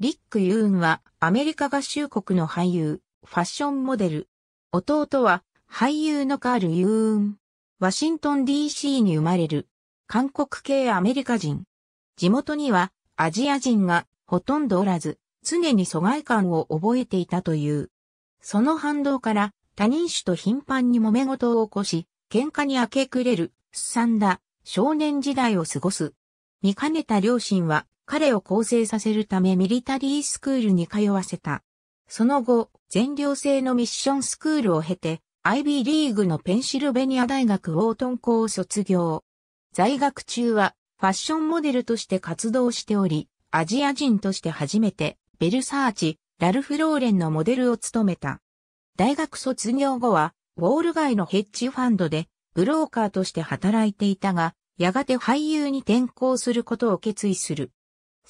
リック・ユーンはアメリカ合衆国の俳優、ファッションモデル。弟は俳優のカール・ユーン。ワシントン DC に生まれる韓国系アメリカ人。地元にはアジア人がほとんどおらず、常に疎外感を覚えていたという。その反動から他人種と頻繁に揉め事を起こし、喧嘩に明け暮れる、すさんだ少年時代を過ごす。見かねた両親は彼を構成させるためミリタリースクールに通わせた。その後、全寮制のミッションスクールを経て、IB リーグのペンシルベニア大学ウォートン校を卒業。在学中はファッションモデルとして活動しており、アジア人として初めてベルサーチ、ラルフ・ローレンのモデルを務めた。大学卒業後は、ウォール街のヘッジファンドで、ブローカーとして働いていたが、やがて俳優に転向することを決意する。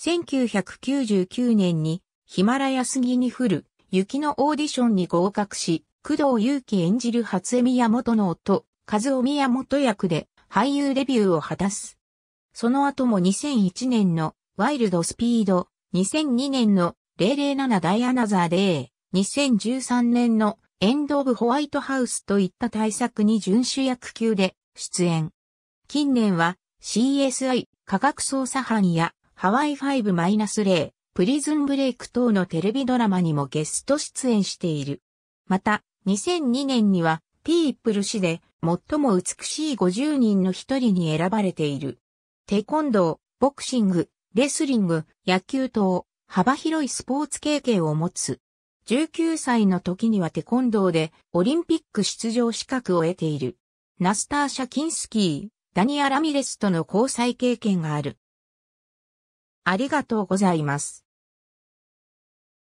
1999年にヒマラヤ杉に降る雪のオーディションに合格し、工藤祐樹演じる初江宮本の夫、和尾宮本役で俳優デビューを果たす。その後も2001年のワイルドスピード、2002年の007ダイアナザーデー、2013年のエンド・オブ・ホワイトハウスといった大作に準主役級で出演。近年は CSI 科学捜査班やハワイ5-0、プリズンブレイク等のテレビドラマにもゲスト出演している。また、2002年には、ピープル氏で最も美しい50人の一人に選ばれている。テコンドー、ボクシング、レスリング、野球等、幅広いスポーツ経験を持つ。19歳の時にはテコンドーでオリンピック出場資格を得ている。ナスターシャ・キンスキー、ダニア・ラミレスとの交際経験がある。ありがとうございます。